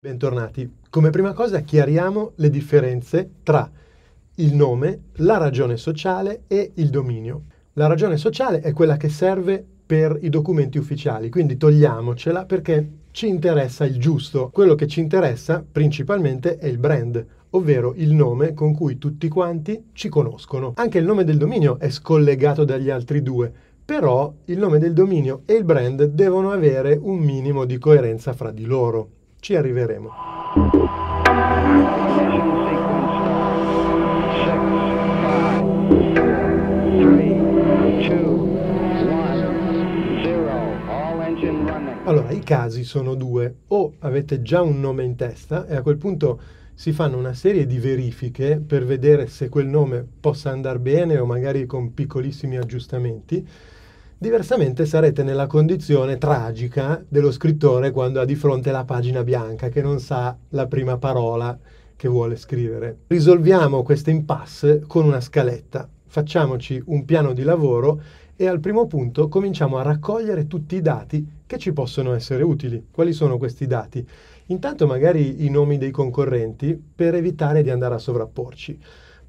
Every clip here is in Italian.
Bentornati. Come prima cosa chiariamo le differenze tra il nome, la ragione sociale e il dominio. La ragione sociale è quella che serve per i documenti ufficiali, quindi togliamocela perché ci interessa il giusto. Quello che ci interessa principalmente è il brand, ovvero il nome con cui tutti quanti ci conoscono. Anche il nome del dominio è scollegato dagli altri due, però il nome del dominio e il brand devono avere un minimo di coerenza fra di loro. Ci arriveremo. Allora, i casi sono due. O avete già un nome in testa e a quel punto si fanno una serie di verifiche per vedere se quel nome possa andare bene o magari con piccolissimi aggiustamenti Diversamente sarete nella condizione tragica dello scrittore quando ha di fronte la pagina bianca che non sa la prima parola che vuole scrivere. Risolviamo questa impasse con una scaletta. Facciamoci un piano di lavoro e al primo punto cominciamo a raccogliere tutti i dati che ci possono essere utili. Quali sono questi dati? Intanto magari i nomi dei concorrenti per evitare di andare a sovrapporci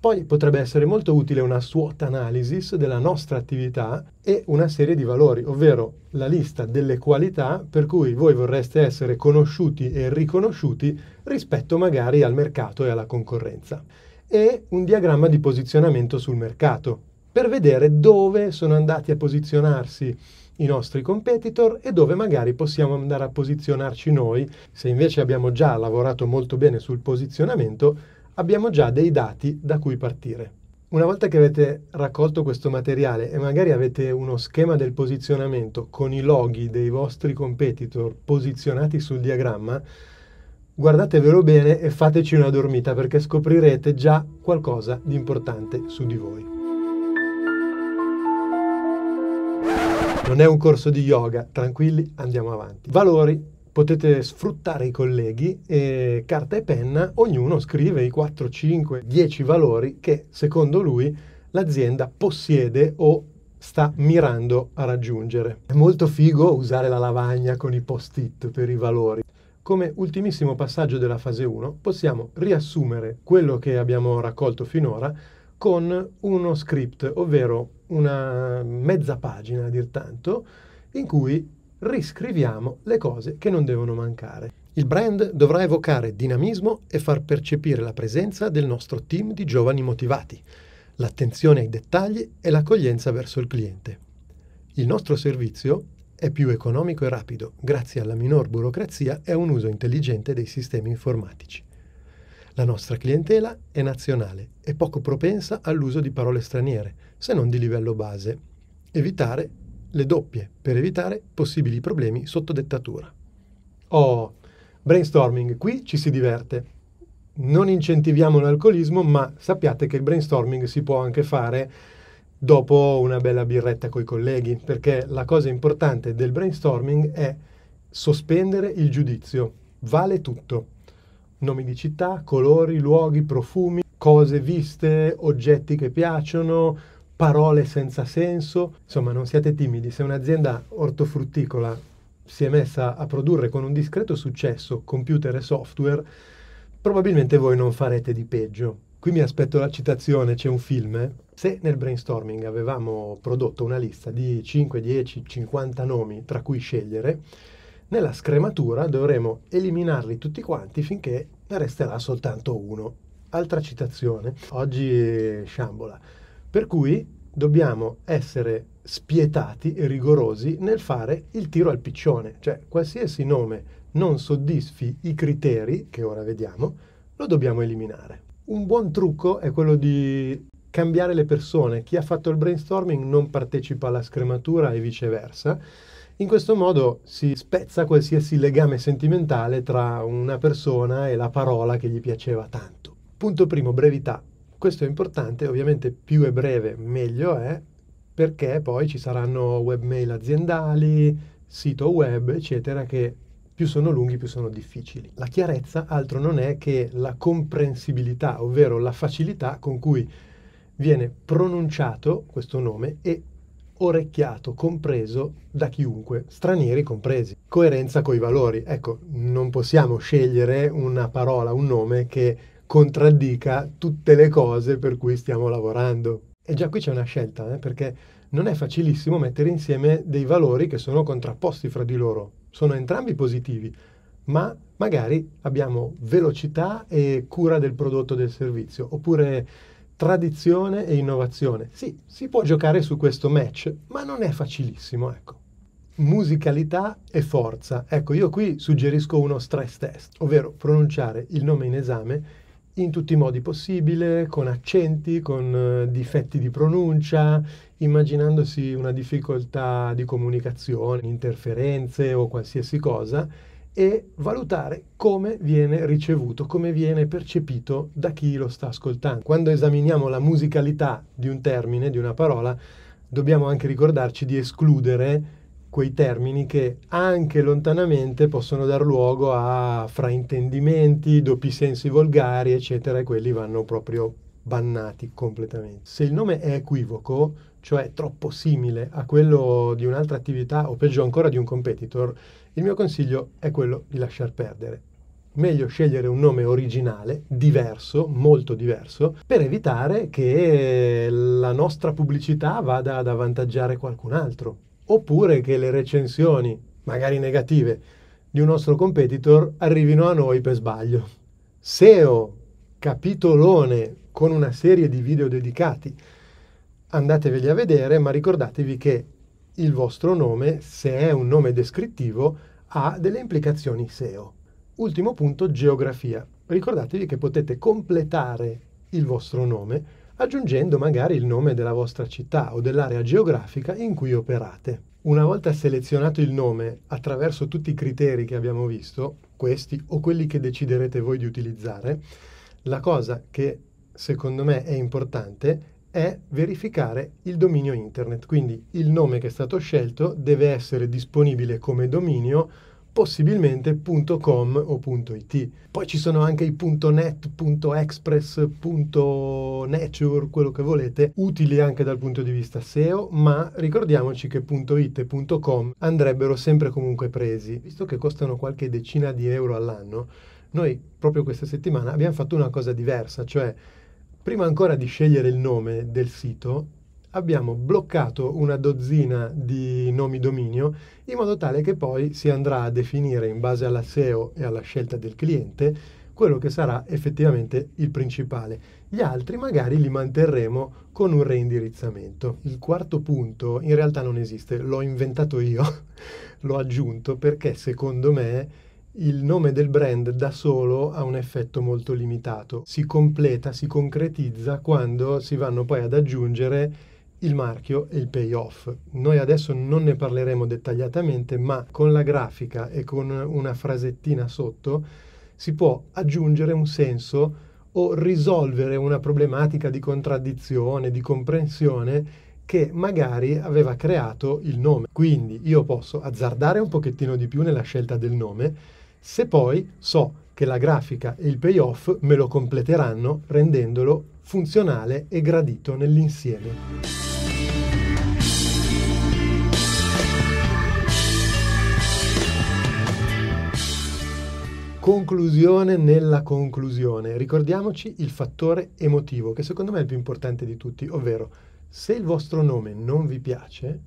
poi potrebbe essere molto utile una SWOT analysis della nostra attività e una serie di valori, ovvero la lista delle qualità per cui voi vorreste essere conosciuti e riconosciuti rispetto magari al mercato e alla concorrenza. E un diagramma di posizionamento sul mercato per vedere dove sono andati a posizionarsi i nostri competitor e dove magari possiamo andare a posizionarci noi. Se invece abbiamo già lavorato molto bene sul posizionamento, abbiamo già dei dati da cui partire. Una volta che avete raccolto questo materiale e magari avete uno schema del posizionamento con i loghi dei vostri competitor posizionati sul diagramma, guardatevelo bene e fateci una dormita perché scoprirete già qualcosa di importante su di voi. Non è un corso di yoga, tranquilli, andiamo avanti. Valori potete sfruttare i colleghi e carta e penna, ognuno scrive i 4, 5, 10 valori che secondo lui l'azienda possiede o sta mirando a raggiungere. È molto figo usare la lavagna con i post-it per i valori. Come ultimissimo passaggio della fase 1 possiamo riassumere quello che abbiamo raccolto finora con uno script, ovvero una mezza pagina a dir tanto, in cui riscriviamo le cose che non devono mancare. Il brand dovrà evocare dinamismo e far percepire la presenza del nostro team di giovani motivati, l'attenzione ai dettagli e l'accoglienza verso il cliente. Il nostro servizio è più economico e rapido grazie alla minor burocrazia e a un uso intelligente dei sistemi informatici. La nostra clientela è nazionale e poco propensa all'uso di parole straniere, se non di livello base. Evitare le doppie per evitare possibili problemi sotto dettatura. Oh, brainstorming, qui ci si diverte. Non incentiviamo l'alcolismo, ma sappiate che il brainstorming si può anche fare dopo una bella birretta con i colleghi, perché la cosa importante del brainstorming è sospendere il giudizio. Vale tutto. Nomi di città, colori, luoghi, profumi, cose viste, oggetti che piacciono, parole senza senso, insomma non siate timidi, se un'azienda ortofrutticola si è messa a produrre con un discreto successo computer e software, probabilmente voi non farete di peggio. Qui mi aspetto la citazione, c'è un film. Eh? Se nel brainstorming avevamo prodotto una lista di 5, 10, 50 nomi tra cui scegliere, nella scrematura dovremo eliminarli tutti quanti finché ne resterà soltanto uno. Altra citazione, oggi eh, sciambola. Per cui dobbiamo essere spietati e rigorosi nel fare il tiro al piccione, cioè qualsiasi nome non soddisfi i criteri, che ora vediamo, lo dobbiamo eliminare. Un buon trucco è quello di cambiare le persone, chi ha fatto il brainstorming non partecipa alla scrematura e viceversa. In questo modo si spezza qualsiasi legame sentimentale tra una persona e la parola che gli piaceva tanto. Punto primo, brevità. Questo è importante, ovviamente più è breve meglio è, perché poi ci saranno webmail aziendali, sito web, eccetera, che più sono lunghi più sono difficili. La chiarezza altro non è che la comprensibilità, ovvero la facilità con cui viene pronunciato questo nome e orecchiato, compreso da chiunque, stranieri compresi. Coerenza coi valori. Ecco, non possiamo scegliere una parola, un nome che contraddica tutte le cose per cui stiamo lavorando. E già qui c'è una scelta, eh, perché non è facilissimo mettere insieme dei valori che sono contrapposti fra di loro. Sono entrambi positivi, ma magari abbiamo velocità e cura del prodotto o del servizio, oppure tradizione e innovazione. Sì, si può giocare su questo match, ma non è facilissimo, ecco. Musicalità e forza. Ecco, io qui suggerisco uno stress test, ovvero pronunciare il nome in esame in tutti i modi possibili, con accenti, con eh, difetti di pronuncia, immaginandosi una difficoltà di comunicazione, interferenze o qualsiasi cosa, e valutare come viene ricevuto, come viene percepito da chi lo sta ascoltando. Quando esaminiamo la musicalità di un termine, di una parola, dobbiamo anche ricordarci di escludere quei termini che anche lontanamente possono dar luogo a fraintendimenti, doppi sensi volgari, eccetera, e quelli vanno proprio bannati completamente. Se il nome è equivoco, cioè troppo simile a quello di un'altra attività o peggio ancora di un competitor, il mio consiglio è quello di lasciar perdere. Meglio scegliere un nome originale, diverso, molto diverso, per evitare che la nostra pubblicità vada ad avvantaggiare qualcun altro oppure che le recensioni, magari negative, di un nostro competitor arrivino a noi per sbaglio. SEO, capitolone con una serie di video dedicati, andateveli a vedere, ma ricordatevi che il vostro nome, se è un nome descrittivo, ha delle implicazioni SEO. Ultimo punto, geografia. Ricordatevi che potete completare il vostro nome aggiungendo magari il nome della vostra città o dell'area geografica in cui operate. Una volta selezionato il nome attraverso tutti i criteri che abbiamo visto, questi o quelli che deciderete voi di utilizzare, la cosa che secondo me è importante è verificare il dominio internet, quindi il nome che è stato scelto deve essere disponibile come dominio possibilmente .com o .it. Poi ci sono anche i .net, .express, .nature, quello che volete, utili anche dal punto di vista SEO, ma ricordiamoci che .it e .com andrebbero sempre comunque presi, visto che costano qualche decina di euro all'anno. Noi proprio questa settimana abbiamo fatto una cosa diversa, cioè prima ancora di scegliere il nome del sito, abbiamo bloccato una dozzina di nomi dominio in modo tale che poi si andrà a definire in base alla SEO e alla scelta del cliente quello che sarà effettivamente il principale. Gli altri magari li manterremo con un reindirizzamento. Il quarto punto in realtà non esiste, l'ho inventato io, l'ho aggiunto perché secondo me il nome del brand da solo ha un effetto molto limitato. Si completa, si concretizza quando si vanno poi ad aggiungere il marchio e il payoff. Noi adesso non ne parleremo dettagliatamente, ma con la grafica e con una frasettina sotto si può aggiungere un senso o risolvere una problematica di contraddizione, di comprensione che magari aveva creato il nome. Quindi io posso azzardare un pochettino di più nella scelta del nome se poi so che la grafica e il payoff me lo completeranno rendendolo funzionale e gradito nell'insieme. Conclusione nella conclusione. Ricordiamoci il fattore emotivo, che secondo me è il più importante di tutti, ovvero se il vostro nome non vi piace,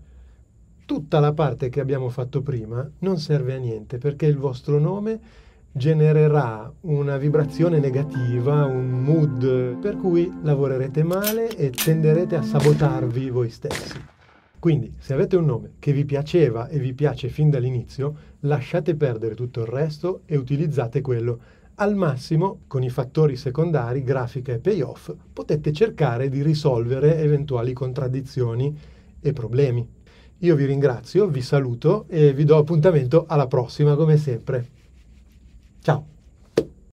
tutta la parte che abbiamo fatto prima non serve a niente, perché il vostro nome genererà una vibrazione negativa, un mood, per cui lavorerete male e tenderete a sabotarvi voi stessi. Quindi, se avete un nome che vi piaceva e vi piace fin dall'inizio, lasciate perdere tutto il resto e utilizzate quello. Al massimo, con i fattori secondari, grafica e payoff, potete cercare di risolvere eventuali contraddizioni e problemi. Io vi ringrazio, vi saluto e vi do appuntamento alla prossima come sempre. Tchau.